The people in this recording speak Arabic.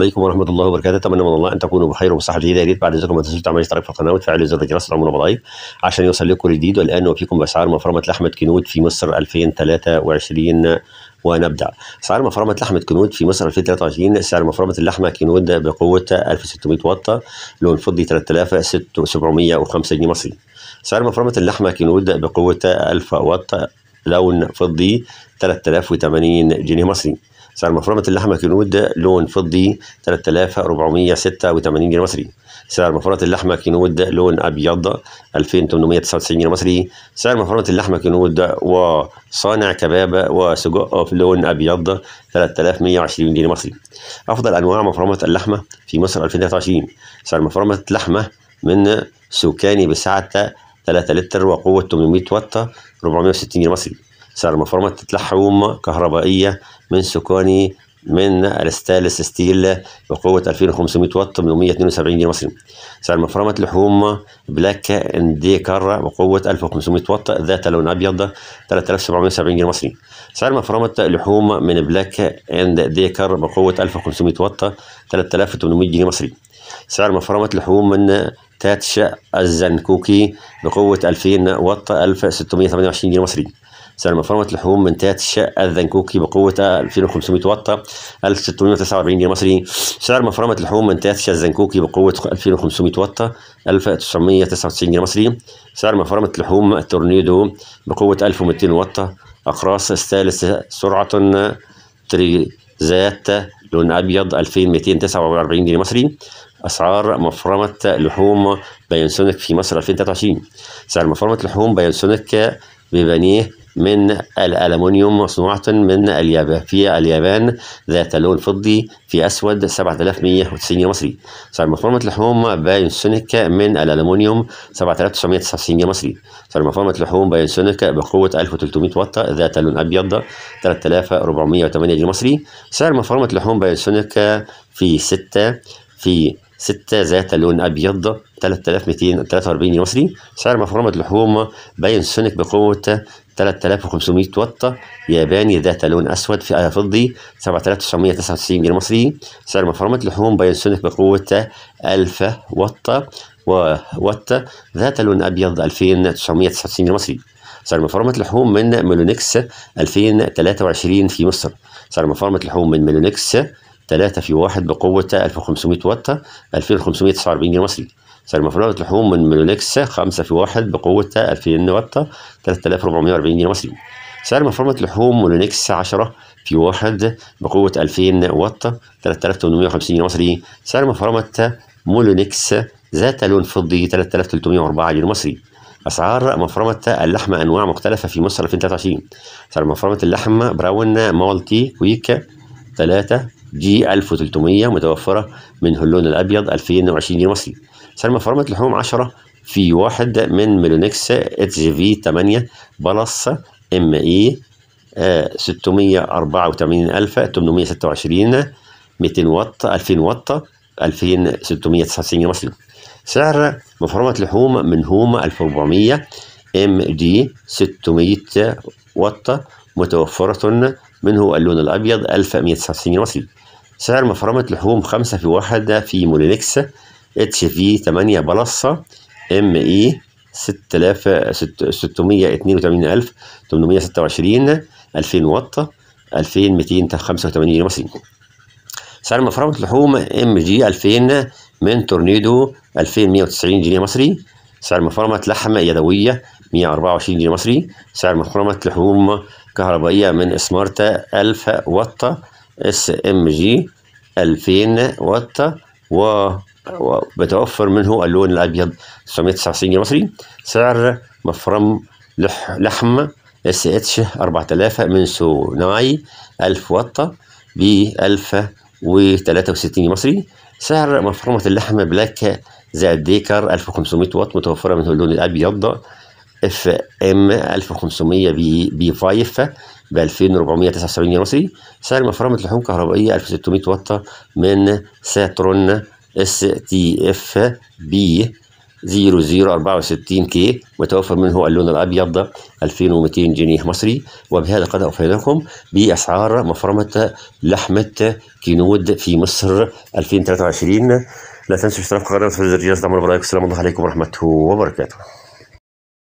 عليكم ورحمه الله وبركاته اتمنى من الله ان تكونوا بخير وبصحه جيده يا ريت بعد اذنكم ما تنسوا تعملوا اشتراك في القناه وتفعلوا زر الجرس لتعملوا لايك عشان يوصل لكم الجديد والان وفيكم باسعار مفرمه لحمه كنود في مصر 2023 ونبدا سعر مفرمه لحمه كنود في مصر 2023 سعر مفرمه اللحمه كنود بقوه 1600 واط لون فضي 3705 جنيه مصري سعر مفرمه اللحمه كنود بقوه 1000 واط لون فضي 3080 جنيه مصري سعر مفرمة اللحمة كنود ده لون فضي 3486 جنيه مصري سعر مفرمة اللحمة كنود ده لون أبيض 2899 جنيه مصري سعر مفرمة اللحمة كنود ده وصانع كباب وسجق في لون أبيض 3120 جنيه مصري أفضل أنواع مفرمة اللحمة في مصر 2023 سعر مفرمة لحمة من سكاني بسعة 3 لتر وقوة 800 وات 460 جنيه مصري صار المفرمات تتلحم كهربائية من سكاني من الستالس ستيل بقوة 2500 واط ب 172 جنيه مصري. سعر مفرمة لحوم بلاك كار بقوة 1500 واط ذات لون أبيض 3770 جنيه مصري. سعر مفرمة لحوم من بلاك اند دي كار بقوة 1500 واط 3800 جنيه مصري. سعر مفرمة لحوم من تاتش الزنكوكي بقوة 2000 واط 1628 جنيه مصري. سعر مفرمة لحوم من تات الشقة الذنكوكي بقوة 2500 وطة 1649 جنيه مصري سعر مفرمة لحوم من تات الشقة الذنكوكي بقوة 2500 وطة 1999 جنيه مصري سعر مفرمة لحوم التورنيدو بقوة 1200 وطة أقراص الثالث سرعة تريزات لون أبيض 2249 جنيه مصري أسعار مفرمة لحوم بايونسونيك في مصر 2023 سعر مفرمة لحوم بايونسونيك ببنيه من الألمنيوم مصنوعة من اليابان في اليابان ذات لون فضي في أسود 7190 مصري سعر مفرمة لحوم بايونسونيك من الألمنيوم 7999 مصري سعر مفرمة لحوم بايونسونيك بقوة 1300 واط ذات لون أبيض 3408 جنيه مصري سعر مفرمة لحوم بايونسونيك في 6 في 6 ذات لون أبيض 3243 مصري سعر مفرمة لحوم باين سونيك بقوة 3500 وطة ياباني ذات لون أسود في آية فضي 7999 جنيه مصري سعر مفرمة لحوم بايونسونيك بقوة 1000 وطة ووطة ذات لون أبيض 2999 جنيه مصري سعر مفرمة لحوم من ميلونكس 2023 في مصر سعر مفرمة لحوم من ميلونكس 3 في 1 بقوة 1500 وطة 2549 جنيه مصري فالمفرغ لحوم من ميلوليكس 5 في 1 بقوة 2000 وات 3440 جنيه مصري سعر مفرمة لحوم مولونكس 10 في 1 بقوة 2000 واط 3850 جنيه مصري سعر مفرمة مولونكس ذات لون فضي 3304 جنيه مصري أسعار مفرمة اللحمة أنواع مختلفة في مصر 2023 سعر مفرمة اللحم براون مالتي كويك 3 جي 1300 متوفرة من اللون الأبيض 2020 جنيه مصري سلمى فرمت لحوم 10 في 1 من ميلونكس اتش في 8 بلس ام اي 684826 آه، 200 واط 2000 واط 2699 جنيه مصري سعر مفرمة لحوم من هوم 1400 ام دي 600 واط متوفرة منه اللون الأبيض 1199 جنيه مصري سعر مفرمة لحوم 5 في 1 في مولينكس اتش في 8 بلصة ام اي 6682826 2000 واط 2285 جنيه مصري سعر مفرمة لحوم ام جي 2000 من تورنيدو 2190 جنيه مصري سعر مفرمة لحم يدوية 124 جنيه مصري سعر مفرمة لحوم كهربائية من سمارتا 1000 واط اس ام جي 2000 واط و وبتوفر منه اللون الأبيض 999 مصري سعر مفرم لحم اس اتش 4000 من سوناي 1000 وطة ب 1063 مصري سعر مفرمة اللحم بلاك زائد ديكر 1500 وات متوفرة منه اللون الأبيض اف ام 1500 بي بي 5 ب 2479 مصري سعر مفرمة لحوم كهربائية 1600 وات من ساترون اس تي اف بي 0064 كي متوفر منه اللون الابيض 2200 جنيه مصري وبهذا قد اوفيناكم باسعار مفرمه لحمه كينود في مصر 2023 لا تنسوا اشتراك القناه وتفعيل الجرس دعم برايكم السلام الله عليكم ورحمه وبركاته